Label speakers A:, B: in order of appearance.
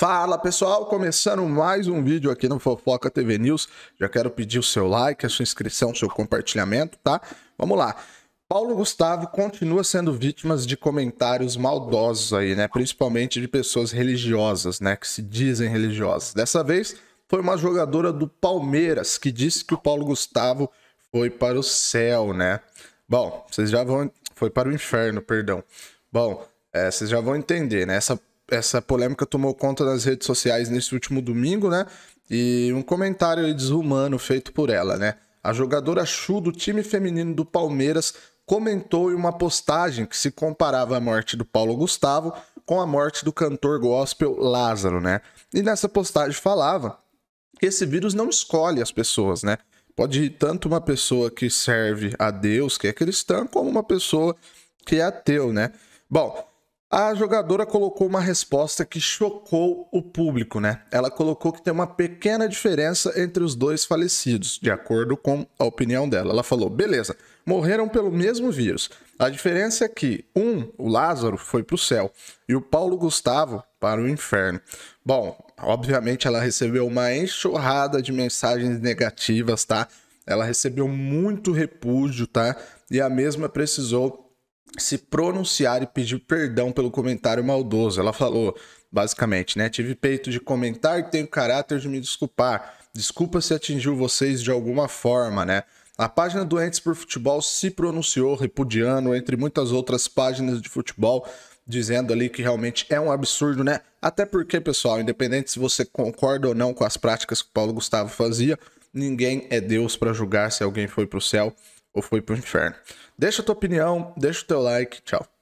A: Fala pessoal, começando mais um vídeo aqui no Fofoca TV News. Já quero pedir o seu like, a sua inscrição, o seu compartilhamento, tá? Vamos lá. Paulo Gustavo continua sendo vítima de comentários maldosos aí, né? Principalmente de pessoas religiosas, né? Que se dizem religiosas. Dessa vez foi uma jogadora do Palmeiras que disse que o Paulo Gustavo foi para o céu, né? Bom, vocês já vão. Foi para o inferno, perdão. Bom, é, vocês já vão entender, né? Essa essa polêmica tomou conta das redes sociais nesse último domingo, né? E um comentário desumano feito por ela, né? A jogadora Chu do time feminino do Palmeiras comentou em uma postagem que se comparava a morte do Paulo Gustavo com a morte do cantor gospel Lázaro, né? E nessa postagem falava que esse vírus não escolhe as pessoas, né? Pode ir tanto uma pessoa que serve a Deus, que é cristã, como uma pessoa que é ateu, né? Bom, a jogadora colocou uma resposta que chocou o público, né? Ela colocou que tem uma pequena diferença entre os dois falecidos, de acordo com a opinião dela. Ela falou: beleza, morreram pelo mesmo vírus. A diferença é que um, o Lázaro, foi para o céu e o Paulo Gustavo para o inferno. Bom, obviamente ela recebeu uma enxurrada de mensagens negativas, tá? Ela recebeu muito repúdio, tá? E a mesma precisou se pronunciar e pedir perdão pelo comentário maldoso. Ela falou, basicamente, né? Tive peito de comentar, e tenho caráter de me desculpar. Desculpa se atingiu vocês de alguma forma, né? A página Doentes por Futebol se pronunciou repudiando, entre muitas outras páginas de futebol, dizendo ali que realmente é um absurdo, né? Até porque, pessoal, independente se você concorda ou não com as práticas que o Paulo Gustavo fazia, ninguém é Deus para julgar se alguém foi para o céu ou foi pro inferno. Deixa a tua opinião, deixa o teu like, tchau.